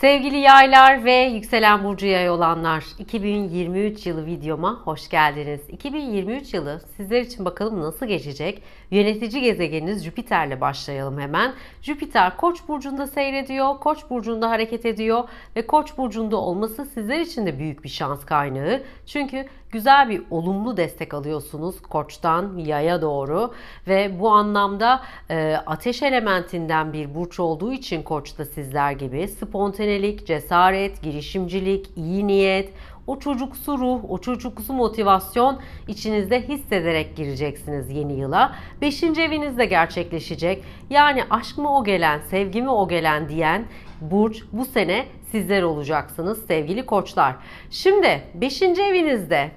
Sevgili yaylar ve yükselen burcu yay olanlar 2023 yılı videoma hoş geldiniz. 2023 yılı sizler için bakalım nasıl geçecek? Yönetici gezegeniniz Jüpiter'le başlayalım hemen. Jüpiter Koç burcunda seyrediyor, Koç burcunda hareket ediyor ve Koç burcunda olması sizler için de büyük bir şans kaynağı. Çünkü güzel bir olumlu destek alıyorsunuz Koç'tan Yay'a doğru ve bu anlamda e, ateş elementinden bir burç olduğu için Koç'ta sizler gibi spontane yönelik cesaret, girişimcilik, iyi niyet, o çocuksu ruh, o çocuksu motivasyon içinizde hissederek gireceksiniz yeni yıla. Beşinci evinizde gerçekleşecek. Yani aşk mı o gelen, sevgi mi o gelen diyen Burç bu sene sizler olacaksınız sevgili koçlar. Şimdi 5. evinizde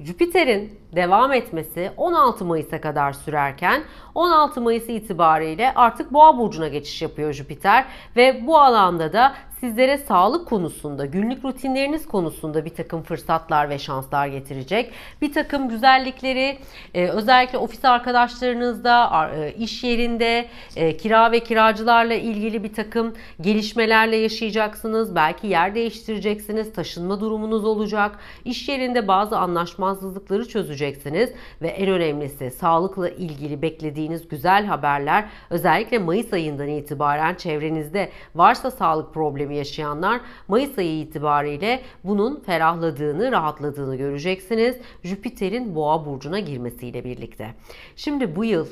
Jüpiter'in devam etmesi 16 Mayıs'a kadar sürerken 16 Mayıs itibariyle artık Boğa burcuna geçiş yapıyor Jüpiter ve bu alanda da sizlere sağlık konusunda, günlük rutinleriniz konusunda bir takım fırsatlar ve şanslar getirecek. Bir takım güzellikleri e, özellikle ofis arkadaşlarınızda, e, iş yerinde, e, kira ve kiracılarla ilgili bir takım gelişmelerle yaşayacaksınız. Belki yer değiştireceksiniz, taşınma durumunuz olacak. İş yerinde bazı anlaşmazlıkları çözeceksiniz ve en önemlisi sağlıkla ilgili beklediğiniz güzel haberler özellikle Mayıs ayından itibaren çevrenizde varsa sağlık problemi kaybı yaşayanlar Mayıs ayı itibariyle bunun ferahladığını, rahatladığını göreceksiniz. Jüpiter'in Boğa burcuna girmesiyle birlikte. Şimdi bu yıl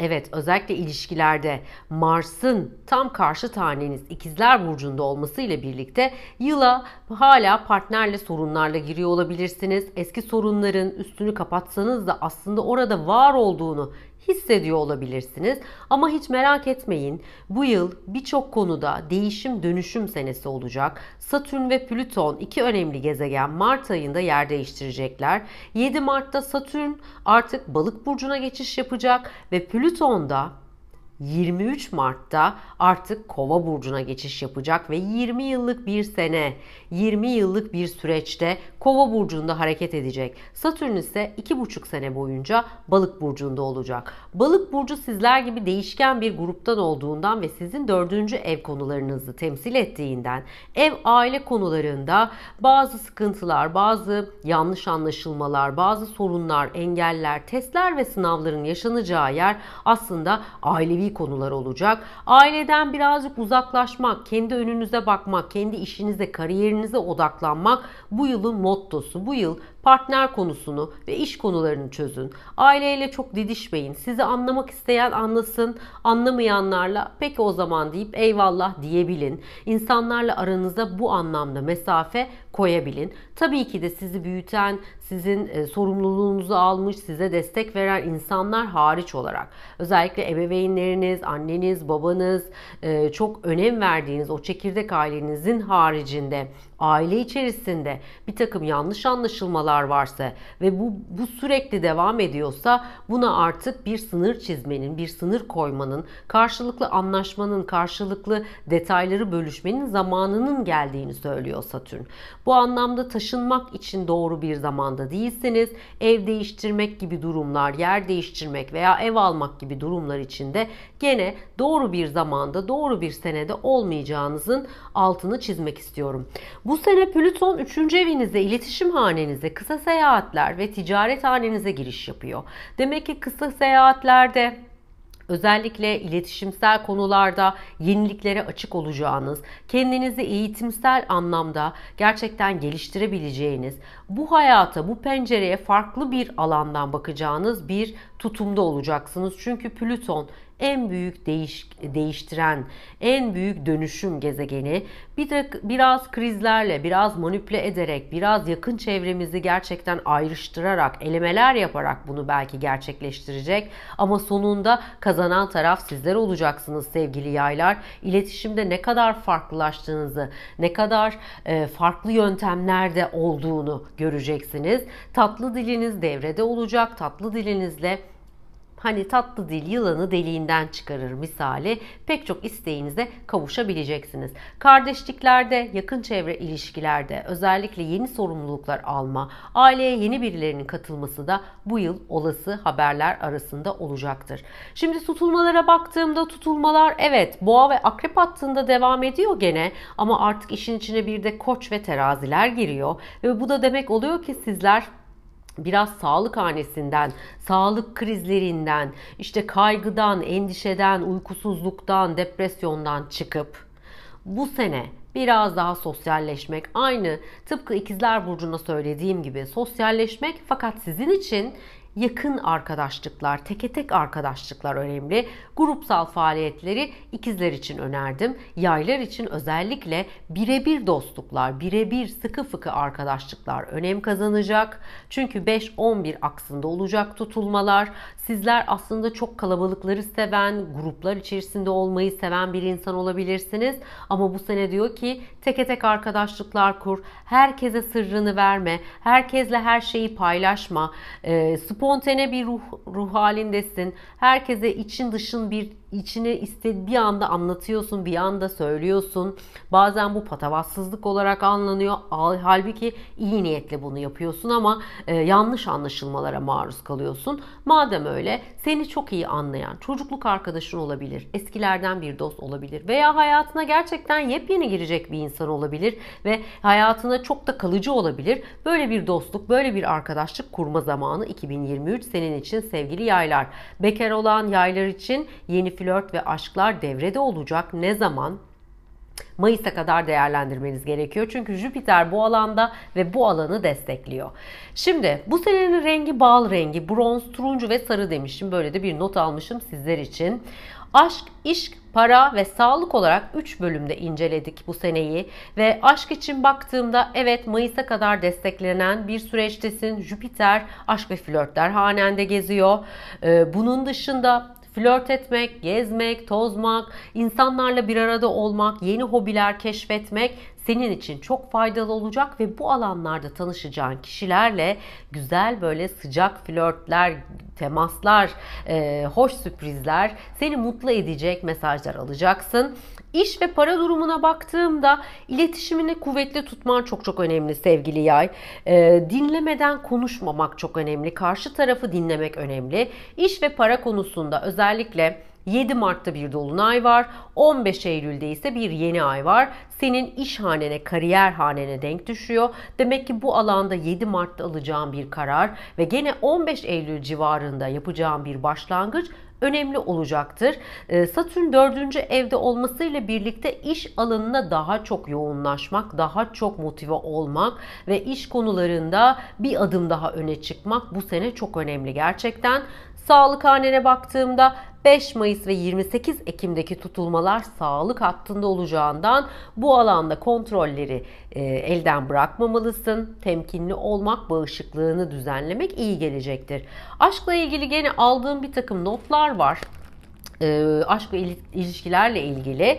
Evet özellikle ilişkilerde Mars'ın tam karşı taneniz ikizler burcunda olması ile birlikte yıla hala partnerle sorunlarla giriyor olabilirsiniz. Eski sorunların üstünü kapatsanız da aslında orada var olduğunu hissediyor olabilirsiniz. Ama hiç merak etmeyin. Bu yıl birçok konuda değişim dönüşüm senesi olacak. Satürn ve Plüton iki önemli gezegen Mart ayında yer değiştirecekler. 7 Mart'ta Satürn artık Balık burcuna geçiş yapacak ve Plüton da 23 Mart'ta artık Kova burcuna geçiş yapacak ve 20 yıllık bir sene 20 yıllık bir süreçte Kova burcunda hareket edecek. Satürn ise 2,5 sene boyunca Balık burcunda olacak. Balık burcu sizler gibi değişken bir gruptan olduğundan ve sizin 4. ev konularınızı temsil ettiğinden ev aile konularında bazı sıkıntılar, bazı yanlış anlaşılmalar, bazı sorunlar, engeller, testler ve sınavların yaşanacağı yer aslında ailevi konular olacak. Aileden birazcık uzaklaşmak, kendi önünüze bakmak, kendi işinize, kariyerinize hedeflerinize odaklanmak bu yılın mottosu. Bu yıl Partner konusunu ve iş konularını çözün. Aileyle çok didişmeyin. Sizi anlamak isteyen anlasın, anlamayanlarla peki o zaman deyip eyvallah diyebilin. İnsanlarla aranıza bu anlamda mesafe koyabilin. Tabii ki de sizi büyüten, sizin e, sorumluluğunuzu almış, size destek veren insanlar hariç olarak özellikle ebeveynleriniz, anneniz, babanız, e, çok önem verdiğiniz o çekirdek ailenizin haricinde aile içerisinde bir takım yanlış anlaşılmalar kararlar varsa ve bu, bu sürekli devam ediyorsa buna artık bir sınır çizmenin, bir sınır koymanın, karşılıklı anlaşmanın, karşılıklı detayları bölüşmenin zamanının geldiğini söylüyor Satürn. Bu anlamda taşınmak için doğru bir zamanda değilseniz ev değiştirmek gibi durumlar, yer değiştirmek veya ev almak gibi durumlar içinde gene doğru bir zamanda, doğru bir senede olmayacağınızın altını çizmek istiyorum. Bu sene Plüton 3. evinize, iletişim hanenize, kısa seyahatler ve ticaret hanenize giriş yapıyor. Demek ki kısa seyahatlerde Özellikle iletişimsel konularda yeniliklere açık olacağınız, kendinizi eğitimsel anlamda gerçekten geliştirebileceğiniz, bu hayata, bu pencereye farklı bir alandan bakacağınız bir tutumda olacaksınız. Çünkü Plüton en büyük değiş, değiştiren, en büyük dönüşüm gezegeni. Bir de biraz krizlerle, biraz manipüle ederek, biraz yakın çevremizi gerçekten ayrıştırarak, elemeler yaparak bunu belki gerçekleştirecek. Ama sonunda kazanan taraf sizler olacaksınız sevgili yaylar. İletişimde ne kadar farklılaştığınızı, ne kadar e, farklı yöntemlerde olduğunu göreceksiniz. Tatlı diliniz devrede olacak. Tatlı dilinizle hani tatlı dil yılanı deliğinden çıkarır misali pek çok isteğinize kavuşabileceksiniz. Kardeşliklerde, yakın çevre ilişkilerde özellikle yeni sorumluluklar alma, aileye yeni birilerinin katılması da bu yıl olası haberler arasında olacaktır. Şimdi tutulmalara baktığımda tutulmalar evet boğa ve akrep hattında devam ediyor gene ama artık işin içine bir de koç ve teraziler giriyor. Ve bu da demek oluyor ki sizler biraz sağlık hanesinden, sağlık krizlerinden, işte kaygıdan, endişeden, uykusuzluktan, depresyondan çıkıp bu sene biraz daha sosyalleşmek. Aynı tıpkı ikizler burcuna söylediğim gibi sosyalleşmek fakat sizin için yakın arkadaşlıklar, teke tek arkadaşlıklar önemli. Grupsal faaliyetleri ikizler için önerdim. Yaylar için özellikle birebir dostluklar, birebir sıkı fıkı arkadaşlıklar önem kazanacak. Çünkü 5-11 aksında olacak tutulmalar. Sizler aslında çok kalabalıkları seven, gruplar içerisinde olmayı seven bir insan olabilirsiniz. Ama bu sene diyor ki teke tek arkadaşlıklar kur, herkese sırrını verme, herkesle her şeyi paylaşma, e, spor spontane bir ruh, ruh halindesin. Herkese için dışın bir içine iste bir anda anlatıyorsun, bir anda söylüyorsun. Bazen bu patavatsızlık olarak anlanıyor. Halbuki iyi niyetle bunu yapıyorsun ama e, yanlış anlaşılmalara maruz kalıyorsun. Madem öyle seni çok iyi anlayan çocukluk arkadaşın olabilir, eskilerden bir dost olabilir veya hayatına gerçekten yepyeni girecek bir insan olabilir ve hayatına çok da kalıcı olabilir. Böyle bir dostluk, böyle bir arkadaşlık kurma zamanı 2023 senin için sevgili yaylar. Bekar olan yaylar için yeni film flört ve aşklar devrede olacak. Ne zaman? Mayıs'a kadar değerlendirmeniz gerekiyor. Çünkü Jüpiter bu alanda ve bu alanı destekliyor. Şimdi bu senenin rengi bal rengi, bronz, turuncu ve sarı demiştim. Böyle de bir not almışım sizler için. Aşk, iş, para ve sağlık olarak 3 bölümde inceledik bu seneyi ve aşk için baktığımda evet Mayıs'a kadar desteklenen bir süreçtesin. Jüpiter aşk ve flörtler hanende geziyor. Ee, bunun dışında flört etmek, gezmek, tozmak, insanlarla bir arada olmak, yeni hobiler keşfetmek senin için çok faydalı olacak ve bu alanlarda tanışacağın kişilerle güzel böyle sıcak flörtler, temaslar, e, hoş sürprizler, seni mutlu edecek mesajlar alacaksın. İş ve para durumuna baktığımda iletişimini kuvvetli tutman çok çok önemli sevgili yay. E, dinlemeden konuşmamak çok önemli. Karşı tarafı dinlemek önemli. İş ve para konusunda özellikle 7 Mart'ta bir dolunay var. 15 Eylül'de ise bir yeni ay var. Senin iş hanene, kariyer hanene denk düşüyor. Demek ki bu alanda 7 Mart'ta alacağın bir karar ve gene 15 Eylül civarında yapacağın bir başlangıç önemli olacaktır. Ee, Satürn 4. evde olmasıyla birlikte iş alanına daha çok yoğunlaşmak, daha çok motive olmak ve iş konularında bir adım daha öne çıkmak bu sene çok önemli gerçekten. Sağlık hanene baktığımda 5 Mayıs ve 28 Ekim'deki tutulmalar sağlık hattında olacağından bu alanda kontrolleri e, elden bırakmamalısın. Temkinli olmak, bağışıklığını düzenlemek iyi gelecektir. Aşkla ilgili gene aldığım bir takım notlar var. E, aşk ve ilişkilerle ilgili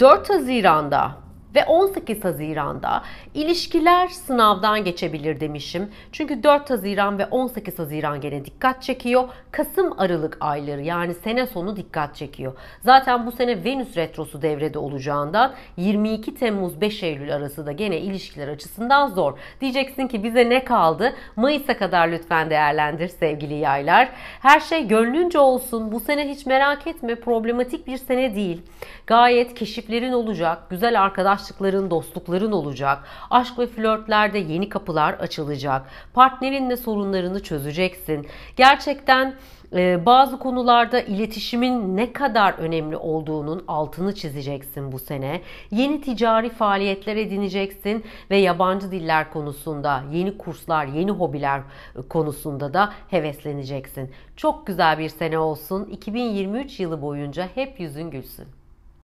4 Haziran'da ve 18 Haziran'da ilişkiler sınavdan geçebilir demişim. Çünkü 4 Haziran ve 18 Haziran gene dikkat çekiyor. Kasım Aralık ayları yani sene sonu dikkat çekiyor. Zaten bu sene Venüs retrosu devrede olacağından 22 Temmuz 5 Eylül arası da gene ilişkiler açısından zor. Diyeceksin ki bize ne kaldı? Mayıs'a kadar lütfen değerlendir sevgili yaylar. Her şey gönlünce olsun. Bu sene hiç merak etme problematik bir sene değil. Gayet keşiflerin olacak. Güzel arkadaş arkadaşlıkların, dostlukların olacak. Aşk ve flörtlerde yeni kapılar açılacak. Partnerinle sorunlarını çözeceksin. Gerçekten e, bazı konularda iletişimin ne kadar önemli olduğunun altını çizeceksin bu sene. Yeni ticari faaliyetler edineceksin ve yabancı diller konusunda, yeni kurslar, yeni hobiler e, konusunda da hevesleneceksin. Çok güzel bir sene olsun. 2023 yılı boyunca hep yüzün gülsün.